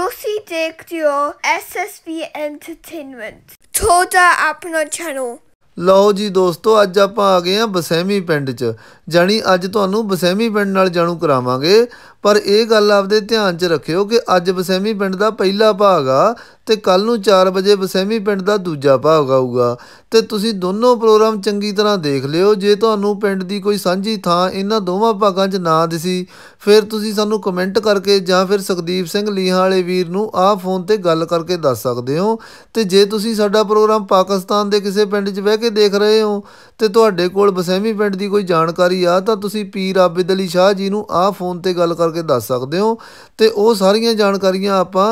ਤੁਸੀਂ Dick Duo, SSV entertainment ਤੁਹਾਡਾ ਆਪਣਾ ਚੈਨਲ ਲਓ ਜੀ ਦੋਸਤੋ ਅੱਜ ਆਪਾਂ ਆ ਗਏ ਆ ਬਸੈਮੀ ਪਿੰਡ 'ਚ ਜਾਨੀ ਅੱਜ ਤੁਹਾਨੂੰ ਬਸੈਮੀ ਪਿੰਡ ਨਾਲ ਜਾਣੂ ਕਰਾਵਾਂਗੇ ਪਰ ਇਹ ਗੱਲ ਆਪਦੇ ਧਿਆਨ 'ਚ ਰੱਖਿਓ ਕਿ ਅੱਜ ਬਸੈਮੀ ਪਿੰਡ ਦਾ ਪਹਿਲਾ ਭਾਗ ਆ ਤੇ ਕੱਲ ਨੂੰ 4 ਵਜੇ ਬਸੈਮੀ ਪਿੰਡ ਦਾ ਦੂਜਾ ਭਾਗ ਆਊਗਾ ਤੇ ਤੁਸੀਂ ਦੋਨੋਂ ਪ੍ਰੋਗਰਾਮ ਚੰਗੀ ਤਰ੍ਹਾਂ ਦੇਖ ਲਿਓ ਜੇ ਤੁਹਾਨੂੰ ਪਿੰਡ ਦੀ ਕੋਈ ਸਾਂਝੀ ਥਾਂ ਇਹਨਾਂ ਦੋਵਾਂ ਭਾਗਾਂ 'ਚ ਨਾ ਦਿਸੀ ਫਿਰ ਤੁਸੀਂ ਸਾਨੂੰ ਕਮੈਂਟ ਕਰਕੇ ਜਾਂ ਫਿਰ ਸੁਖਦੀਪ ਸਿੰਘ ਲੀਹਾਂ ਵਾਲੇ ਵੀਰ ਨੂੰ ਆਹ ਫੋਨ ਤੇ ਗੱਲ ਕਰਕੇ ਦੱਸ ਸਕਦੇ ਹੋ ਤੇ ਜੇ ਤੁਸੀਂ ਸਾਡਾ ਪ੍ਰੋਗਰਾਮ ਪਾਕਿਸਤਾਨ ਦੇ ਕਿਸੇ ਪਿੰਡ 'ਚ ਬਹਿ ਕੇ ਦੇਖ ਰਹੇ ਹੋ ਤੇ ਤੁਹਾਡੇ ਕੋਲ ਬਸੈਮੀ ਪਿੰਡ ਦੀ ਕੋਈ ਜਾਣਕਾਰੀ ਆ ਤਾਂ ਤੁਸੀਂ ਪੀਰ ਆਬਦ ਅਲੀ ਸ਼ਾਹ ਜੀ ਨੂੰ ਆਹ ਫੋਨ ਤੇ ਗੱਲ ਕਰਕੇ ਕੇ ਦੱਸ ਸਕਦੇ ਹੋ ਤੇ ਉਹ ਸਾਰੀਆਂ ਜਾਣਕਾਰੀਆਂ ਆਪਾਂ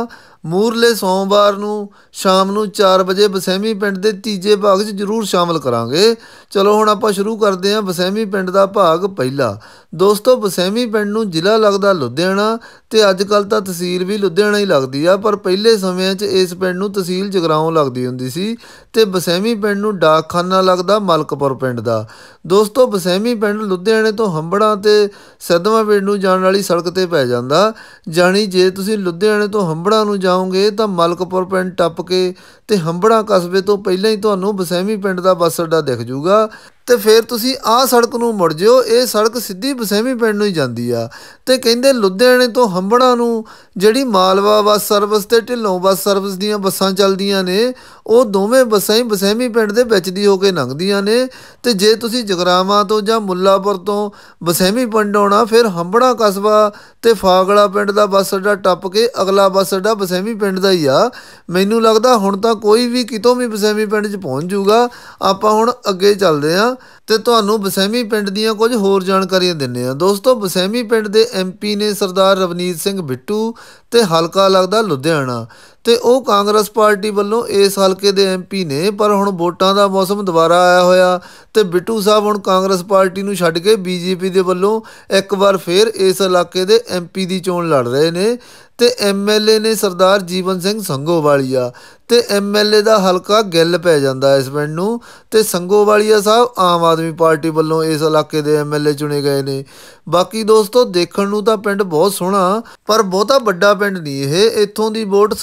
ਮੂਰਲੇ ਸੋਮਵਾਰ ਨੂੰ ਸ਼ਾਮ ਨੂੰ 4 ਵਜੇ ਬਸੈਮੀ ਪਿੰਡ ਦੇ ਤੀਜੇ ਭਾਗ 'ਚ ਜ਼ਰੂਰ ਸ਼ਾਮਲ ਕਰਾਂਗੇ ਚਲੋ ਹੁਣ ਆਪਾਂ ਸ਼ੁਰੂ ਕਰਦੇ ਹਾਂ ਬਸੈਮੀ ਪਿੰਡ ਦਾ ਭਾਗ ਪਹਿਲਾ ਦੋਸਤੋ ਬਸੈਮੀ ਪਿੰਡ ਨੂੰ ਜ਼ਿਲ੍ਹਾ ਲੱਗਦਾ ਲੁਧਿਆਣਾ ਤੇ ਅੱਜ ਕੱਲ ਤਾਂ ਤਹਿਸੀਲ ਵੀ ਲੁਧਿਆਣਾ ਹੀ ਲੱਗਦੀ ਆ ਪਰ ਪਹਿਲੇ ਸਮਿਆਂ 'ਚ ਇਸ ਪਿੰਡ ਨੂੰ ਤਹਿਸੀਲ ਜਗਰਾਉਂ ਲੱਗਦੀ ਹੁੰਦੀ ਸੀ ਤੇ ਬਸੈਮੀ ਪਿੰਡ ਨੂੰ ਡਾਕਖਾਨਾ ਲੱਗਦਾ ਮਲਕਪੁਰ ਪਿੰਡ ਦਾ ਦੋਸਤੋ ਬਸੈਮੀ ਪਿੰਡ ਲੁਧਿਆਣੇ ਤੋਂ ਹੰਬੜਾ ਤੇ ਸਦਮਾ ਪਿੰਡ ਨੂੰ ਜਾਣ ਵਾਲੀ ਸੜਕ ਤੇ ਪੈ ਜਾਂਦਾ ਜਾਨੀ ਜੇ ਤੁਸੀਂ ਲੁਧਿਆਣੇ ਤੋਂ ਹੰਬੜਾ ਨੂੰ ਜਾ ਜਾਓਗੇ ਤਾਂ ਮਲਕਪੁਰ ਪਿੰਡ ਟੱਪ ਕੇ ਤੇ ਹੰਬੜਾ ਕਸਬੇ ਤੋਂ ਪਹਿਲਾਂ ਹੀ ਤੁਹਾਨੂੰ ਬਸੈਮੀ ਪਿੰਡ ਦਾ ਬੱਸ ਅੱਡਾ ਦਿਖ ਜੂਗਾ ਤੇ ਫਿਰ ਤੁਸੀਂ ਆ ਸੜਕ ਨੂੰ ਮੁੜ ਜਿਓ ਇਹ ਸੜਕ ਸਿੱਧੀ ਬਸੇਮੀ ਪਿੰਡ ਨੂੰ ਹੀ ਜਾਂਦੀ ਆ ਤੇ ਕਹਿੰਦੇ ਲੁਧਿਆਣੇ ਤੋਂ ਹੰਬੜਾ ਨੂੰ ਜਿਹੜੀ ਮਾਲਵਾ ਬੱਸ ਸਰਵਿਸ ਤੇ ਢਿੱਲੋਂ ਬੱਸ ਸਰਵਿਸ ਦੀਆਂ ਬੱਸਾਂ ਚੱਲਦੀਆਂ ਨੇ ਉਹ ਦੋਵੇਂ ਬੱਸਾਂ ਹੀ ਬਸੇਮੀ ਪਿੰਡ ਦੇ ਵਿੱਚ ਦੀ ਹੋ ਕੇ ਲੰਘਦੀਆਂ ਨੇ ਤੇ ਜੇ ਤੁਸੀਂ ਜਗਰਾਵਾ ਤੋਂ ਜਾਂ ਮੁੱਲਾਪੁਰ ਤੋਂ ਬਸੇਮੀ ਪਿੰਡ ਆਉਣਾ ਫਿਰ ਹੰਬੜਾ ਕਸਬਾ ਤੇ ਫਾਗਲਾ ਪਿੰਡ ਦਾ ਬੱਸ ਅੱਡਾ ਟੱਪ ਕੇ ਅਗਲਾ ਬੱਸ ਅੱਡਾ ਬਸੇਮੀ ਪਿੰਡ ਦਾ ਹੀ ਆ ਮੈਨੂੰ ਲੱਗਦਾ ਹੁਣ ਤਾਂ ਕੋਈ ਵੀ ਕਿਤੋਂ ਵੀ ਬਸੇਮੀ ਪਿੰਡ 'ਚ ਪਹੁੰਚ ਜਾਊਗਾ ਆਪਾਂ ਹੁਣ ਅੱਗੇ ਚੱਲਦੇ ਆਂ ਤੇ ਤੁਹਾਨੂੰ ਬਸੈਮੀ ਪਿੰਡ ਦੀਆਂ ਕੁਝ ਹੋਰ ਜਾਣਕਾਰੀਆਂ ਦਿੰਨੇ ਆ ਦੋਸਤੋ ਬਸੈਮੀ ਪਿੰਡ ਦੇ ਐਮਪੀ ਨੇ ਸਰਦਾਰ ਰਵਨੀਤ ਸਿੰਘ ਬਿੱਟੂ ਤੇ ਹਲਕਾ ਲੱਗਦਾ ਲੁਧਿਆਣਾ ਤੇ ਉਹ ਕਾਂਗਰਸ ਪਾਰਟੀ ਵੱਲੋਂ ਇਸ ਹਲਕੇ ਦੇ ਐਮਪੀ ਨੇ ਪਰ ਹੁਣ ਵੋਟਾਂ ਦਾ ਮੌਸਮ ਦੁਬਾਰਾ ਆਇਆ ਹੋਇਆ ਤੇ ਬਿੱਟੂ ਸਾਹਿਬ ਹੁਣ ਕਾਂਗਰਸ ਪਾਰਟੀ ਨੂੰ ਛੱਡ ਕੇ ਬੀਜੇਪੀ ਦੇ ਵੱਲੋਂ ਇੱਕ ਵਾਰ ਫੇਰ ਇਸ ਇਲਾਕੇ ਦੇ ਐਮਪੀ ਦੀ ਚੋਣ ਲੜ ਰਹੇ ਨੇ ਤੇ ਐਮਐਲਏ ਨੇ ਸਰਦਾਰ ਜੀਵਨ ਸਿੰਘ ਸੰਗੋਵਾਲੀਆ ਤੇ ਐਮਐਲਏ ਦਾ ਹਲਕਾ ਗਿੱਲ ਪੈ ਜਾਂਦਾ ਇਸ ਪਿੰਡ ਨੂੰ ਤੇ ਸੰਗੋਵਾਲੀਆ ਸਾਹਿਬ ਆਮ ਆਦਮੀ ਪਾਰਟੀ ਵੱਲੋਂ ਇਸ ਇਲਾਕੇ ਦੇ ਐਮਐਲਏ ਚੁਣੇ ਗਏ ਨੇ ਬਾਕੀ ਦੋਸਤੋ ਦੇਖਣ ਨੂੰ ਤਾਂ ਪਿੰਡ ਬਹੁਤ ਸੋਹਣਾ ਪਰ ਬਹੁਤਾ ਵੱਡਾ ਪਿੰਡ ਨਹੀਂ ਇਹ ਇੱਥੋਂ ਦੀ ਵੋਟ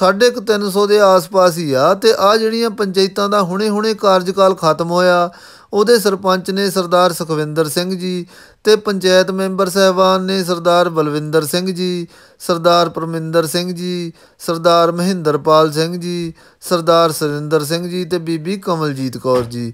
300 ਦੇ ਆਸ-ਪਾਸ ਹੀ ਆ ਤੇ ਆ ਜਿਹੜੀਆਂ ਪੰਚਾਇਤਾਂ ਦਾ ਹੁਣੇ-ਹੁਣੇ ਕਾਰਜਕਾਲ ਖਤਮ ਹੋਇਆ ਉਹਦੇ ਸਰਪੰਚ ਨੇ ਸਰਦਾਰ ਸੁਖਵਿੰਦਰ ਸਿੰਘ ਜੀ ਤੇ ਪੰਚਾਇਤ ਮੈਂਬਰ ਸਹਿਬਾਨ ਨੇ ਸਰਦਾਰ ਬਲਵਿੰਦਰ ਸਿੰਘ ਜੀ ਸਰਦਾਰ ਪਰਮਿੰਦਰ ਸਿੰਘ ਜੀ ਸਰਦਾਰ ਮਹਿੰਦਰਪਾਲ ਸਿੰਘ ਜੀ ਸਰਦਾਰ ਸਰਿੰਦਰ ਸਿੰਘ ਜੀ ਤੇ ਬੀਬੀ ਕਮਲਜੀਤ ਕੌਰ ਜੀ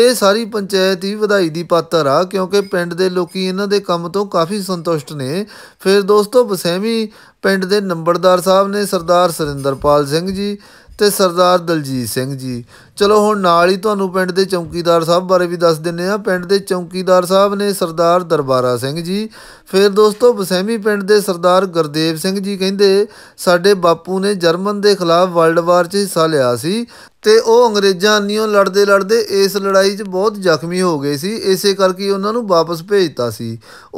ਇਹ ਸਾਰੀ ਪੰਚਾਇਤ ਹੀ ਵਧਾਈ ਦੀ ਪਾਤਰ ਆ ਕਿਉਂਕਿ ਪਿੰਡ ਦੇ ਲੋਕੀ ਇਹਨਾਂ ਦੇ ਕੰਮ ਤੋਂ ਕਾਫੀ ਸੰਤੁਸ਼ਟ ਨੇ ਫਿਰ ਦੋਸਤੋ ਬਸੈਵੀਂ ਪਿੰਡ ਦੇ ਨੰਬਰਦਾਰ ਸਾਹਿਬ ਨੇ ਸਰਦਾਰ ਸਰਿੰਦਰਪਾਲ ਸਿੰਘ ਜੀ ਤੇ ਸਰਦਾਰ ਦਲਜੀਤ ਸਿੰਘ ਜੀ ਚਲੋ ਹੁਣ ਨਾਲ ਹੀ ਤੁਹਾਨੂੰ ਪਿੰਡ ਦੇ ਚੌਕੀਦਾਰ ਸਾਹਿਬ ਬਾਰੇ ਵੀ ਦੱਸ ਦਿੰਨੇ ਆ ਪਿੰਡ ਦੇ ਚੌਕੀਦਾਰ ਸਾਹਿਬ ਨੇ ਸਰਦਾਰ ਦਰਬਾਰਾ ਸਿੰਘ ਜੀ ਫਿਰ ਦੋਸਤੋ ਬਸੈਮੀ ਪਿੰਡ ਦੇ ਸਰਦਾਰ ਗੁਰਦੇਵ ਸਿੰਘ ਜੀ ਕਹਿੰਦੇ ਸਾਡੇ ਬਾਪੂ ਨੇ ਜਰਮਨ ਦੇ ਖਿਲਾਫ ਵਰਲਡ ਵਾਰ 'ਚ ਹਿੱਸਾ ਲਿਆ ਸੀ ਤੇ ਉਹ ਅੰਗਰੇਜ਼ਾਂ ਨਿਓ ਲੜਦੇ ਲੜਦੇ ਇਸ ਲੜਾਈ 'ਚ ਬਹੁਤ ਜ਼ਖਮੀ ਹੋ ਗਏ ਸੀ ਇਸੇ ਕਰਕੇ ਉਹਨਾਂ ਨੂੰ ਵਾਪਸ ਭੇਜਤਾ ਸੀ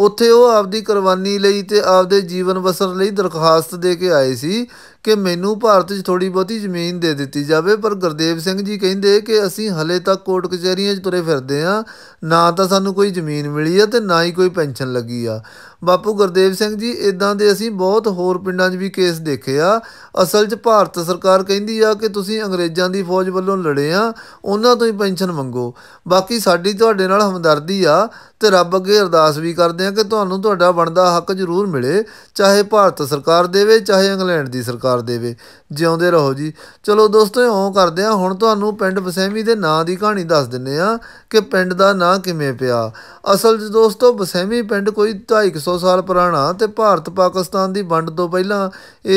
ਉੱਥੇ ਉਹ ਆਪਦੀ ਕੁਰਬਾਨੀ ਲਈ ਤੇ ਆਪਦੇ ਜੀਵਨ ਬਸਰ ਲਈ ਦਰਖਾਸਤ ਦੇ ਕੇ ਆਏ ਸੀ ਕਿ ਮੈਨੂੰ ਭਾਰਤ 'ਚ ਥੋੜੀ ਬਹੁਤੀ ਜ਼ਮੀਨ ਦੇ ਦਿੱਤੀ ਜਾਵੇ ਪਰ ਗੁਰਦੇਵ ਸਿੰਘ ਜੀ ਕਹਿੰਦੇ ਕਿ ਅਸੀਂ ਹਲੇ ਤੱਕ ਕੋਰਟ ਕਚਹਿਰੀਆਂ 'ਚ ਤੁਰੇ ਫਿਰਦੇ ਆ ਨਾ ਤਾਂ ਸਾਨੂੰ ਕੋਈ ਜ਼ਮੀਨ ਮਿਲੀ ਆ ਤੇ ਨਾ ਹੀ ਕੋਈ ਪੈਨਸ਼ਨ ਲੱਗੀ ਆ ਬਾਪੂ ਗੁਰਦੇਵ ਸਿੰਘ ਜੀ ਇਦਾਂ ਦੇ ਅਸੀਂ ਬਹੁਤ ਹੋਰ ਪਿੰਡਾਂ 'ਚ ਵੀ ਕੇਸ ਦੇਖੇ ਆ ਅਸਲ 'ਚ ਭਾਰਤ ਸਰਕਾਰ ਕਹਿੰਦੀ ਆ ਕਿ ਤੁਸੀਂ ਅੰਗਰੇਜ਼ਾਂ ਦੀ ਫੌਜ ਵੱਲੋਂ ਲੜੇ ਆ ਉਹਨਾਂ ਤੋਂ ਹੀ ਪੈਨਸ਼ਨ ਮੰਗੋ ਬਾਕੀ ਸਾਡੀ ਤੁਹਾਡੇ ਨਾਲ ਹਮਦਰਦੀ ਆ ਤੇ ਰੱਬ ਅੱਗੇ ਅਰਦਾਸ ਵੀ ਕਰਦੇ ਆ ਕਿ ਤੁਹਾਨੂੰ ਤੁਹਾਡਾ ਬਣਦਾ ਹੱਕ ਜ਼ਰੂਰ ਮਿਲੇ ਚਾਹੇ ਭਾਰਤ ਸਰਕਾਰ ਦੇਵੇ ਚਾਹੇ ਇੰਗਲੈਂਡ ਦੀ ਸਰਕਾਰ ਦੇਵੇ ਜਿਉਂਦੇ ਰਹੋ ਜੀ ਚਲੋ ਦੋਸਤੋ ਓਂ ਕਰਦੇ ਆ ਹੁਣ ਤੁਹਾਨੂੰ ਪਿੰਡ ਬਸੈਮੀ ਦੇ ਨਾਂ ਦੀ ਕਹਾਣੀ ਦੱਸ ਦਿੰਨੇ ਆ ਕਿ ਪਿੰਡ ਦਾ ਨਾਂ ਕਿਵੇਂ ਪਿਆ ਅਸਲ 'ਚ ਦੋਸਤੋ ਬਸੈਮੀ ਪਿੰਡ ਕੋਈ 250 100 ਸਾਲ ਪੁਰਾਣਾ ਤੇ ਭਾਰਤ ਪਾਕਿਸਤਾਨ ਦੀ ਵੰਡ ਤੋਂ ਪਹਿਲਾਂ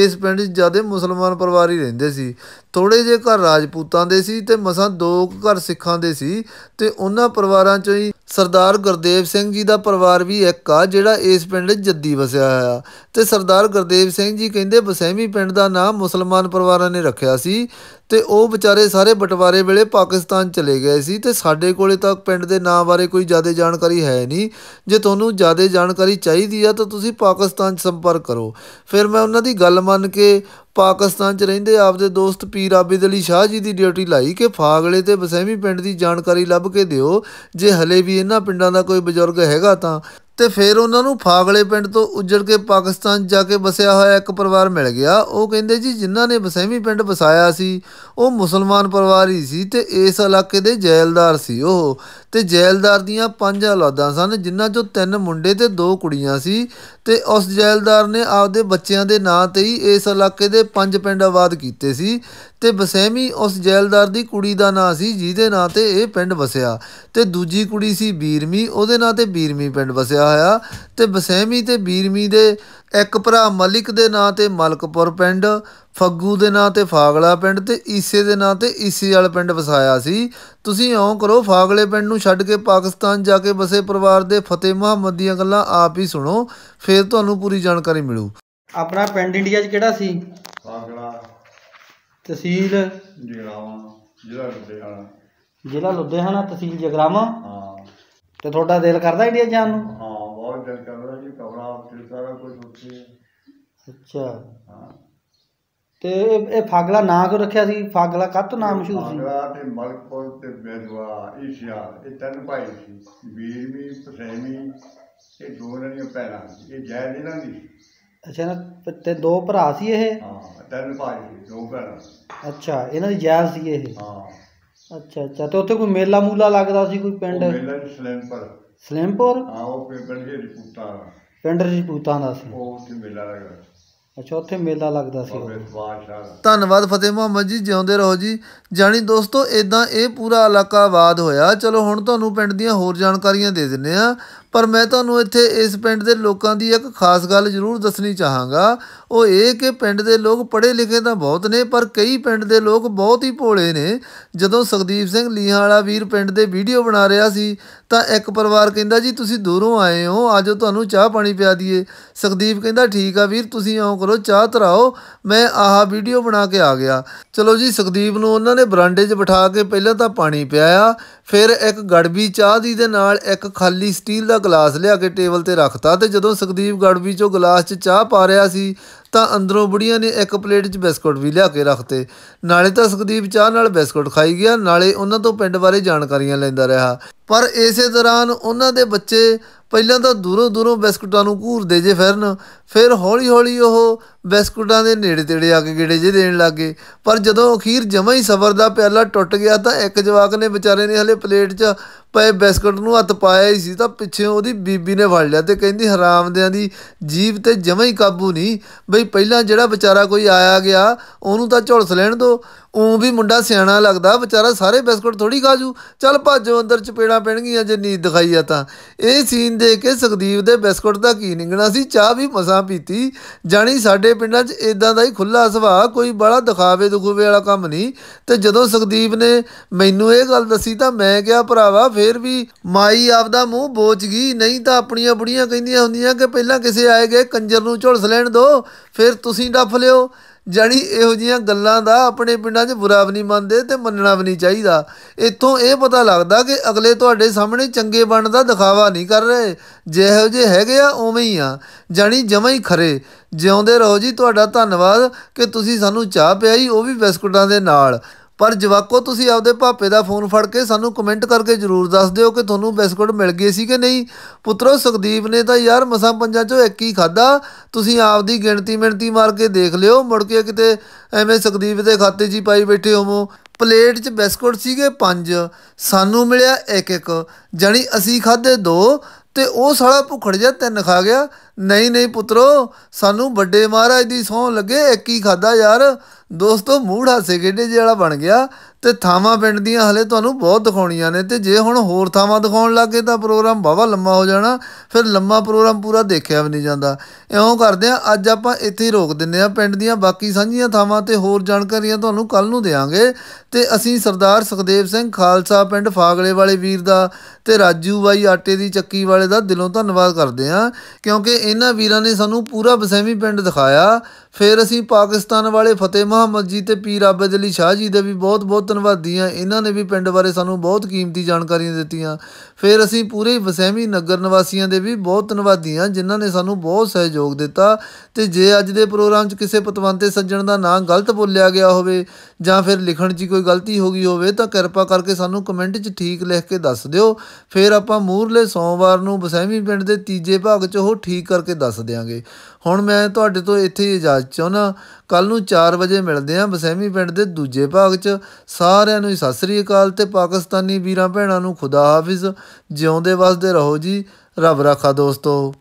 ਇਸ ਪਿੰਡ 'ਚ ਜਿਆਦੇ ਮੁਸਲਮਾਨ ਪਰਿਵਾਰ ਹੀ ਰਹਿੰਦੇ ਸੀ ਥੋੜੇ ਜਿਹੇ ਘਰ ਰਾਜਪੂਤਾਂ ਦੇ ਸੀ ਤੇ ਮਸਾਂ ਦੋ ਘਰ ਸਿੱਖਾਂ ਦੇ ਸੀ ਤੇ ਉਹਨਾਂ ਪਰਿਵਾਰਾਂ 'ਚੋਂ ਹੀ ਸਰਦਾਰ ਗੁਰਦੇਵ ਸਿੰਘ ਜੀ ਦਾ ਪਰਿਵਾਰ ਵੀ ਇੱਕ ਆ ਜਿਹੜਾ ਇਸ ਪਿੰਡ ਜੱਦੀ ਵਸਿਆ ਹੋਇਆ ਤੇ ਸਰਦਾਰ ਗੁਰਦੇਵ ਸਿੰਘ ਜੀ ਕਹਿੰਦੇ ਬਸੈਵੀ ਪਿੰਡ ਦਾ ਨਾਮ ਮੁਸਲਮਾਨ ਪਰਿਵਾਰਾਂ ਨੇ ਰੱਖਿਆ ਸੀ ਤੇ ਉਹ ਵਿਚਾਰੇ ਸਾਰੇ ਬਟਵਾਰੇ ਵੇਲੇ ਪਾਕਿਸਤਾਨ ਚਲੇ ਗਏ ਸੀ ਤੇ ਸਾਡੇ ਕੋਲੇ ਤਾਂ ਪਿੰਡ ਦੇ ਨਾਂ ਬਾਰੇ ਕੋਈ ਜ਼ਿਆਦਾ ਜਾਣਕਾਰੀ ਹੈ ਨਹੀਂ ਜੇ ਤੁਹਾਨੂੰ ਜ਼ਿਆਦਾ ਜਾਣਕਾਰੀ ਚਾਹੀਦੀ ਆ ਤਾਂ ਤੁਸੀਂ ਪਾਕਿਸਤਾਨ ਸੰਪਰਕ ਕਰੋ ਫਿਰ ਮੈਂ ਉਹਨਾਂ ਦੀ ਗੱਲ ਮੰਨ ਕੇ ਪਾਕਿਸਤਾਨ 'ਚ ਰਹਿੰਦੇ ਆਪਦੇ ਦੋਸਤ ਪੀਰ ਆਬਿਦ ਅਲੀ ਸ਼ਾਹ ਜੀ ਦੀ ਡਿਊਟੀ ਲਾਈ ਕਿ ਫਾਗਲੇ ਤੇ ਬਸੈਵੀ ਪਿੰਡ ਦੀ ਜਾਣਕਾਰੀ ਲੱਭ ਕੇ ਦਿਓ ਜੇ ਹਲੇ ਵੀ ਇਹਨਾਂ ਪਿੰਡਾਂ ਦਾ ਕੋਈ ਬਜ਼ੁਰਗ ਹੈਗਾ ਤਾਂ ਤੇ ਫਿਰ ਉਹਨਾਂ ਨੂੰ ਫਾਗਲੇ ਪਿੰਡ ਤੋਂ ਉੱਜੜ ਕੇ ਪਾਕਿਸਤਾਨ ਜਾ ਕੇ ਵਸਿਆ ਹੋਇਆ ਇੱਕ ਪਰਿਵਾਰ ਮਿਲ ਗਿਆ ਉਹ ਕਹਿੰਦੇ ਜੀ ਜਿਨ੍ਹਾਂ ਨੇ ਬਸੈਵੀ ਪਿੰਡ ਵਸਾਇਆ ਸੀ ਉਹ ਮੁਸਲਮਾਨ ਪਰਿਵਾਰ ਹੀ ਸੀ ਤੇ ਇਸ ਇਲਾਕੇ ਦੇ ਜੈਲਦਾਰ ਸੀ ਉਹ ਤੇ ਜੈਲਦਾਰ ਦੀਆਂ ਪੰਜ ਔਲਾਦਾਂ ਸਨ ਜਿਨ੍ਹਾਂ ਚੋਂ ਤਿੰਨ ਮੁੰਡੇ ਤੇ ਦੋ ਕੁੜੀਆਂ ਸੀ ਤੇ ਉਸ ਜੈਲਦਾਰ ਨੇ ਆਪਦੇ ਬੱਚਿਆਂ ਦੇ ਨਾਂ ਤੇ ਹੀ ਇਸ ਇਲਾਕੇ ਦੇ ਪੰਜ ਪਿੰਡ ਆਬਾਦ ਕੀਤੇ ਸੀ ਤੇ ਬਸੈਮੀ ਉਸ ਜੈਲਦਾਰ ਦੀ ਕੁੜੀ ਦਾ ਨਾਂ ਸੀ ਜਿਹਦੇ ਨਾਂ ਤੇ ਇਹ ਪਿੰਡ ਵਸਿਆ ਤੇ ਦੂਜੀ ਕੁੜੀ ਸੀ ਬੀਰਮੀ ਉਹਦੇ ਨਾਂ ਤੇ ਬੀਰਮੀ ਪਿੰਡ ਵਸਿਆ ਹੋਇਆ ਤੇ ਬਸੈਮੀ ਤੇ ਬੀਰਮੀ ਦੇ ਇੱਕ ਭਰਾ ਮਲਿਕ ਦੇ ਨਾਂ ਤੇ ਮਲਕਪੁਰ ਪਿੰਡ ਫੱਗੂ ਦੇ ਨਾਂ ਤੇ ਫਾਗਲਾ ਪਿੰਡ ਤੇ ਈਸੇ ਦੇ ਨਾਂ ਤੇ ਈਸੇ ਵਾਲਾ ਪਿੰਡ ਵਸਾਇਆ ਸੀ ਤੁਸੀਂ ਓਂ ਕਰੋ ਫਾਗਲੇ ਪਿੰਡ ਨੂੰ ਛੱਡ ਕੇ ਪਾਕਿਸਤਾਨ ਜਾ ਕੇ ਬਸੇ ਪਰਿਵਾਰ ਦੇ ਫਤਿਹ ਮੁਹੰਮਦ ਦੀਆਂ ਗੱਲਾਂ ਆਪ ਹੀ ਸੁਣੋ ਫਿਰ ਤੁਹਾਨੂੰ ਪੂਰੀ ਜਾਣਕਾਰੀ ਮਿਲੂ ਆਪਣਾ ਪਿੰਡ ਇੰਡੀਆ 'ਚ ਕਿਹੜਾ ਸੀ ਫਾਗਲਾ ਤਹਿਸੀਲ ਜਗਰਾਵਾਂ ਜ਼ਿਲ੍ਹਾ ਲੁਧਿਆਣਾ ਜ਼ਿਲ੍ਹਾ ਲੁਧਿਆਣਾ ਤਹਿਸੀਲ ਜਗਰਾਵਾਂ ਹਾਂ ਤੇ ਤੁਹਾਡਾ ਦਿਲ ਕਰਦਾ ਇੰਡੀਆ ਜਾਣ ਨੂੰ ਹਾਂ ਬਹੁਤ ਦਿਲ ਕਰਦਾ ਸਾਰਾ ਕੁਝ ਉੱਥੇ ਹੈ ਅੱਛਾ ਤੇ ਇਹ ਫਾਗਲਾ ਨਾਂ ਕਿਉਂ ਰੱਖਿਆ ਸੀ ਫਾਗਲਾ ਕੱਤ ਨਾਂ ਮਸ਼ਹੂਰ ਸੀ ਫਾਗਲਾ ਤੇ ਮਲਕਪੁਰ ਤੇ ਬੇਦਵਾ ਈਸ਼ਾ ਇਹ ਤਿੰਨ ਭਾਈ ਸੀ ਵੀਰ ਵੀ ਪਸੈਮੀ ਇਹ ਦੋ ਰਣੀਆਂ ਭੈਣਾਂ ਪਹਿਲਾ ਇਹ ਜੈ ਇਹਨਾਂ ਦੀ ਅੱਛਾ ਨਾ ਤੇ ਦੋ ਭਰਾ ਸੀ ਇਹ ਹਾਂ ਤਿੰਨ ਭਾਈ ਸੀ ਦੋ ਭਰਾ ਅੱਛਾ ਇਹਨਾਂ ਦੀ ਜੈ ਸੀ ਇਹ ਹਾਂ ਅੱਛਾ ਅੱਛਾ ਤੇ ਉੱਥੇ ਕੋਈ ਮੇਲਾ ਮੂਲਾ ਲੱਗਦਾ ਸੀ ਕੋਈ ਪਿੰਡ ਮੇਲਾ ਸਲੈਮਪੁਰ ਸਲੈਮਪੁਰ ਹਾਂ ਉਹ ਪਿੰਡ ਹੈ ਰਿਪੂਟਾ ਪਿੰਡ ਰਜਪੂਤਾਂ ਦਾ ਸੀ ਉਹ ਉੱਥੇ ਮੇਲਾ ਲੱਗਦਾ ਅੱਛਾ ਉੱਥੇ ਮੇਲਾ ਲੱਗਦਾ ਸੀ ਧੰਨਵਾਦ ਫਤਿਹ ਮੁਹੰਮਦ ਜੀ ਜਿਉਂਦੇ ਰਹੋ ਜੀ ਜਾਣੀ ਦੋਸਤੋ ਇਦਾਂ ਇਹ ਪੂਰਾ ਇਲਾਕਾ ਆਬਾਦ ਹੋਇਆ ਚਲੋ ਹੁਣ ਤੁਹਾਨੂੰ ਪਿੰਡ ਦੀਆਂ ਹੋਰ ਜਾਣਕਾਰੀਆਂ ਦੇ ਦਿੰਨੇ ਆ ਪਰ ਮੈਂ ਤੁਹਾਨੂੰ ਇੱਥੇ ਇਸ ਪਿੰਡ ਦੇ ਲੋਕਾਂ ਦੀ ਇੱਕ ਖਾਸ ਗੱਲ ਜ਼ਰੂਰ ਦੱਸਣੀ ਚਾਹਾਂਗਾ ਉਹ ਇਹ ਕਿ ਪਿੰਡ ਦੇ ਲੋਕ ਪੜ੍ਹੇ ਲਿਖੇ ਤਾਂ ਬਹੁਤ ਨੇ ਪਰ ਕਈ ਪਿੰਡ ਦੇ ਲੋਕ ਬਹੁਤ ਹੀ ਭੋਲੇ ਨੇ ਜਦੋਂ ਸੁਖਦੀਪ ਸਿੰਘ ਲੀਹਾਂ ਵਾਲਾ ਵੀਰ ਪਿੰਡ ਦੇ ਵੀਡੀਓ ਬਣਾ ਰਿਹਾ ਸੀ ਤਾਂ ਇੱਕ ਪਰਿਵਾਰ ਕਹਿੰਦਾ ਜੀ ਤੁਸੀਂ ਦੂਰੋਂ ਆਏ ਹੋ ਆਜੋ ਤੁਹਾਨੂੰ ਚਾਹ ਪਾਣੀ ਪਿਆ ਦਈਏ ਸੁਖਦੀਪ ਕਹਿੰਦਾ ਠੀਕ ਆ ਵੀਰ ਤੁਸੀਂ ਐਂ ਕਰੋ ਚਾਹ ਤਰਾਓ ਮੈਂ ਆਹ ਵੀਡੀਓ ਬਣਾ ਕੇ ਆ ਗਿਆ ਚਲੋ ਜੀ ਸੁਖਦੀਪ ਨੂੰ ਉਹਨਾਂ ਨੇ ਬਰਾਂਡੇ 'ਚ ਬਿਠਾ ਕੇ ਪਹਿਲਾਂ ਤਾਂ ਪਾਣੀ ਪਿਆਇਆ ਫਿਰ ਇੱਕ ਗੜਬੀ ਚਾਹ ਦੀ ਦੇ ਨਾਲ ਇੱਕ ਖਾਲੀ ਸਟੀਲ ਦਾ ਗਲਾਸ ਲਿਆ ਕੇ ਟੇਬਲ ਤੇ ਰੱਖਤਾ ਤੇ ਜਦੋਂ ਸੁਖਦੀਪ ਗੜਵੀ ਚੋਂ ਗਲਾਸ 'ਚ ਚਾਹ ਪਾ ਰਿਹਾ ਸੀ ਤਾਂ ਅੰਦਰੋਂ ਬੁੜੀਆਂ ਨੇ ਇੱਕ ਪਲੇਟ 'ਚ ਬਿਸਕੁਟ ਵੀ ਲਿਆ ਕੇ ਰੱਖਤੇ ਨਾਲੇ ਤਾਂ ਸੁਖਦੀਪ ਚਾਹ ਨਾਲ ਬਿਸਕੁਟ ਖਾਈ ਗਿਆ ਨਾਲੇ ਉਹਨਾਂ ਤੋਂ ਪਿੰਡ ਬਾਰੇ ਜਾਣਕਾਰੀਆਂ ਲੈਂਦਾ ਰਿਹਾ ਪਰ ਇਸੇ ਦੌਰਾਨ ਉਹਨਾਂ ਦੇ ਬੱਚੇ ਪਹਿਲਾਂ ਤਾਂ ਦੂਰੋਂ ਦੂਰੋਂ ਬਿਸਕੁਟਾਂ ਨੂੰ ਘੂਰਦੇ ਜੇ ਫਿਰਨ ਫਿਰ ਹੌਲੀ-ਹੌਲੀ ਉਹ ਬਿਸਕੁਟਾਂ ਦੇ ਨੇੜੇ-ਤੇੜੇ ਆ ਕੇ ਗੇੜੇ ਜੇ ਦੇਣ ਲੱਗੇ ਪਰ ਜਦੋਂ ਅਖੀਰ ਜਮਾ ਹੀ ਸਬਰ ਦਾ ਪਿਆਲਾ ਟੁੱਟ ਗਿਆ ਤਾਂ ਇੱਕ ਜਵਾਕ ਨੇ ਵਿਚਾਰੇ ਨੇ ਹਲੇ ਪਲੇਟ 'ਚ ਪਏ ਬਿਸਕੁਟ ਨੂੰ ਹੱਥ ਪਾਇਆ ਹੀ ਸੀ ਤਾਂ ਪਿੱਛੇ ਉਹਦੀ ਬੀਬੀ ਨੇ ਫੜ ਲਿਆ ਤੇ ਕਹਿੰਦੀ ਹਰਾਮਦਿਆਂ ਦੀ ਜੀਬ ਤੇ ਜਮਾ ਹੀ ਕਾਬੂ ਨਹੀਂ ਬਈ ਪਹਿਲਾਂ ਜਿਹੜਾ ਵਿਚਾਰਾ ਕੋਈ ਆਇਆ ਗਿਆ ਉਹਨੂੰ ਤਾਂ ਝੁਲਸ ਲੈਣ ਦੋ ਉਹ ਵੀ ਮੁੰਡਾ ਸਿਆਣਾ ਲੱਗਦਾ ਵਿਚਾਰਾ ਸਾਰੇ ਬਿਸਕਟ ਥੋੜੀ ਖਾ ਜੂ ਚੱਲ ਭਾਜੋ ਅੰਦਰ ਚਪੇੜਾਂ ਪੈਣਗੀਆਂ ਜੇ ਨੀਂਦ ਦਿਖਾਈ ਆ ਤਾਂ ਇਹ ਸੀਨ ਦੇਖ ਕੇ ਸੁਖਦੀਪ ਦੇ ਬਿਸਕਟ ਦਾ ਕੀ ਨਿੰਗਣਾ ਸੀ ਚਾਹ ਵੀ ਮਸਾਂ ਪੀਤੀ ਜਾਣੀ ਸਾਡੇ ਪਿੰਡਾਂ 'ਚ ਇਦਾਂ ਦਾ ਹੀ ਖੁੱਲਾ ਸੁਭਾਅ ਕੋਈ ਬੜਾ ਦਿਖਾਵੇ ਦੁਖੂਵੇ ਵਾਲਾ ਕੰਮ ਨਹੀਂ ਤੇ ਜਦੋਂ ਸੁਖਦੀਪ ਨੇ ਮੈਨੂੰ ਇਹ ਗੱਲ ਦੱਸੀ ਤਾਂ ਮੈਂ ਕਿਹਾ ਭਰਾਵਾ ਫੇਰ ਵੀ ਮਾਈ ਆਪਦਾ ਮੂੰਹ ਬੋਚ ਗਈ ਨਹੀਂ ਤਾਂ ਆਪਣੀਆਂ ਬੁੜੀਆਂ ਕਹਿੰਦੀਆਂ ਹੁੰਦੀਆਂ ਕਿ ਪਹਿਲਾਂ ਕਿਸੇ ਆਏਗੇ ਕੰਜਰ ਨੂੰ ਝੁਲਸ ਲੈਣ ਦੋ ਫਿਰ ਤੁਸੀਂ ਡੱਫ ਲਿਓ ਜਾਨੀ ਇਹੋ ਜੀਆਂ ਗੱਲਾਂ ਦਾ ਆਪਣੇ ਪਿੰਡਾਂ 'ਚ ਬੁਰਾ ਵੀ ਨਹੀਂ ਮੰਨਦੇ ਤੇ ਮੰਨਣਾ ਵੀ ਨਹੀਂ ਚਾਹੀਦਾ ਇੱਥੋਂ ਇਹ ਪਤਾ ਲੱਗਦਾ ਕਿ ਅਗਲੇ ਤੁਹਾਡੇ ਸਾਹਮਣੇ ਚੰਗੇ ਬਣ ਦਾ ਦਿਖਾਵਾ ਨਹੀਂ ਕਰ ਰਹੇ ਜਿਹੋ ਜੇ ਹੈਗੇ ਆ ਉਵੇਂ ਹੀ ਆ ਜਾਨੀ ਜਮਾਂ ਹੀ ਖਰੇ ਜਿਉਂਦੇ ਰਹੋ ਜੀ ਤੁਹਾਡਾ ਧੰਨਵਾਦ ਕਿ ਤੁਸੀਂ ਸਾਨੂੰ ਚਾਹ ਪਿਆਈ ਉਹ ਵੀ ਬਿਸਕੁਟਾਂ ਦੇ ਨਾਲ ਪਰ ਜਵਾਕੋ ਤੁਸੀਂ ਆਪਦੇ ਭਾਪੇ ਦਾ ਫੋਨ ਫੜ ਕੇ ਸਾਨੂੰ ਕਮੈਂਟ ਕਰਕੇ ਜਰੂਰ ਦੱਸ ਦਿਓ ਕਿ ਤੁਹਾਨੂੰ ਬਿਸਕੁਟ ਮਿਲ ਗਏ ਸੀ ਕਿ ਨਹੀਂ ਪੁੱਤਰੋ ਸੁਖਦੀਪ ਨੇ ਤਾਂ ਯਾਰ ਮਸਾਂ ਪੰਜਾਂ ਚੋਂ ਇੱਕ ਹੀ ਖਾਦਾ ਤੁਸੀਂ ਆਪਦੀ ਗਿਣਤੀ ਮਿਣਤੀ ਮਾਰ ਕੇ ਦੇਖ ਲਿਓ ਮੁੜ ਕੇ ਕਿਤੇ ਐਵੇਂ ਸੁਖਦੀਪ ਦੇ ਖਾਤੇ 'ਚ ਹੀ ਪਾਈ ਬੈਠੇ ਹੋਵੋ ਪਲੇਟ 'ਚ ਬਿਸਕੁਟ ਸੀਗੇ 5 ਸਾਨੂੰ ਮਿਲਿਆ ਇੱਕ ਇੱਕ ਜਾਨੀ ਅਸੀਂ ਖਾਦੇ 2 ਤੇ ਉਹ ਸਾਲਾ ਭੁੱਖੜ ਜਾ ਤਿੰਨ ਖਾ ਗਿਆ ਨਹੀਂ ਨਹੀਂ ਪੁੱਤਰੋ ਸਾਨੂੰ ਵੱਡੇ ਮਹਾਰਾਜ ਦੀ ਸੌਂ ਲੱਗੇ ਇੱਕ ਹੀ ਖਾਦਾ ਯਾਰ ਦੋਸਤੋ ਮੂੜ ਹਾਸੇ ਖੇਡੇ ਜਿਹੜਾ ਬਣ ਗਿਆ ਤੇ ਥਾਵਾਂ ਪਿੰਡ ਦੀਆਂ ਹਲੇ ਤੁਹਾਨੂੰ ਬਹੁਤ ਦਿਖਾਉਣੀਆਂ ਨੇ ਤੇ ਜੇ ਹੁਣ ਹੋਰ ਥਾਵਾਂ ਦਿਖਾਉਣ ਲੱਗੇ ਤਾਂ ਪ੍ਰੋਗਰਾਮ ਬਾਵਾ ਲੰਮਾ ਹੋ ਜਾਣਾ ਫਿਰ ਲੰਮਾ ਪ੍ਰੋਗਰਾਮ ਪੂਰਾ ਦੇਖਿਆ ਵੀ ਨਹੀਂ ਜਾਂਦਾ ਇਉਂ ਕਰਦੇ ਆ ਅੱਜ ਆਪਾਂ ਇੱਥੇ ਹੀ ਰੋਕ ਦਿੰਦੇ ਆ ਪਿੰਡ ਦੀਆਂ ਬਾਕੀ ਸਾਂਝੀਆਂ ਥਾਵਾਂ ਤੇ ਹੋਰ ਜਾਣਕਾਰੀਆਂ ਤੁਹਾਨੂੰ ਕੱਲ ਨੂੰ ਦੇਵਾਂਗੇ ਤੇ ਅਸੀਂ ਸਰਦਾਰ ਸੁਖਦੇਵ ਸਿੰਘ ਖਾਲਸਾ ਪਿੰਡ ਫਾਗਲੇ ਵਾਲੇ ਵੀਰ ਦਾ ਤੇ ਰਾਜੂ ਬਾਈ ਆਟੇ ਦੀ ਚੱਕੀ ਵਾਲੇ ਦਾ ਦਿਲੋਂ ਧੰਨਵਾਦ ਕਰਦੇ ਆ ਕਿਉਂਕਿ ਇਹਨਾਂ ਵੀਰਾਂ ਨੇ ਸਾਨੂੰ ਪੂਰਾ ਬਸੈਵੀ ਪਿੰਡ ਦਿਖਾਇਆ ਫਿਰ ਅਸੀਂ ਪਾਕਿਸਤਾਨ ਵਾਲੇ ਫਤਿਹ ਮੁਹੰਮਦ ਜੀ ਤੇ ਪੀਰ ਆਬਦ ਅਲੀ ਸ਼ਾਹ ਜੀ ਦੇ ਵੀ ਬਹੁਤ ਬਹੁਤ ਧੰਨਵਾਦੀ ਆ ਇਹਨਾਂ ਨੇ ਵੀ ਪਿੰਡ ਬਾਰੇ ਸਾਨੂੰ ਬਹੁਤ ਕੀਮਤੀ ਜਾਣਕਾਰੀਆਂ ਦਿੱਤੀਆਂ ਫਿਰ ਅਸੀਂ ਪੂਰੇ ਵਸੈਮੀ ਨਗਰ ਨਿਵਾਸੀਆਂ ਦੇ ਵੀ ਬਹੁਤ ਧੰਨਵਾਦੀ ਆ ਜਿਨ੍ਹਾਂ ਨੇ ਸਾਨੂੰ ਬਹੁਤ ਸਹਿਯੋਗ ਦਿੱਤਾ ਤੇ ਜੇ ਅੱਜ ਦੇ ਪ੍ਰੋਗਰਾਮ 'ਚ ਕਿਸੇ ਪਤਵੰਤੇ ਸੱਜਣ ਦਾ ਨਾਮ ਗਲਤ ਬੋਲਿਆ ਗਿਆ ਹੋਵੇ ਜਾਂ ਫਿਰ ਲਿਖਣ 'ਚ ਕੋਈ ਗਲਤੀ ਹੋ ਗਈ ਹੋਵੇ ਤਾਂ ਕਿਰਪਾ ਕਰਕੇ ਸਾਨੂੰ ਕਮੈਂਟ 'ਚ ਠੀਕ ਲਿਖ ਕੇ ਦੱਸ ਦਿਓ ਫਿਰ ਆਪਾਂ ਮੂਰਲੇ ਸੋਮਵਾਰ ਨੂੰ ਵਸੈਮੀ ਪਿੰਡ ਦੇ ਤੀਜੇ ਭਾਗ 'ਚ ਉਹ ਠੀਕ ਕਰਕੇ ਦੱਸ ਦਿਆਂਗੇ ਹੁਣ ਮੈਂ ਤੁਹਾਡੇ ਤੋਂ ਇੱਥੇ ਇਜਾਜ਼ਤ ਚਾਹੁੰਦਾ ਕੱਲ ਨੂੰ 4 ਵਜੇ ਮਿਲਦੇ ਆਂ ਬਸੈਮੀ ਪਿੰਡ ਦੇ ਦੂਜੇ ਭਾਗ 'ਚ ਸਾਰਿਆਂ ਨੂੰ ਸਤਿ ਸ੍ਰੀ ਅਕਾਲ ਤੇ ਪਾਕਿਸਤਾਨੀ ਵੀਰਾਂ ਭੈਣਾਂ ਨੂੰ ਖੁਦਾ ਹਾਫਿਜ਼ ਜਿਉਂਦੇ ਵਸਦੇ ਰਹੋ ਜੀ ਰੱਬ ਰੱਖਾ ਦੋਸਤੋ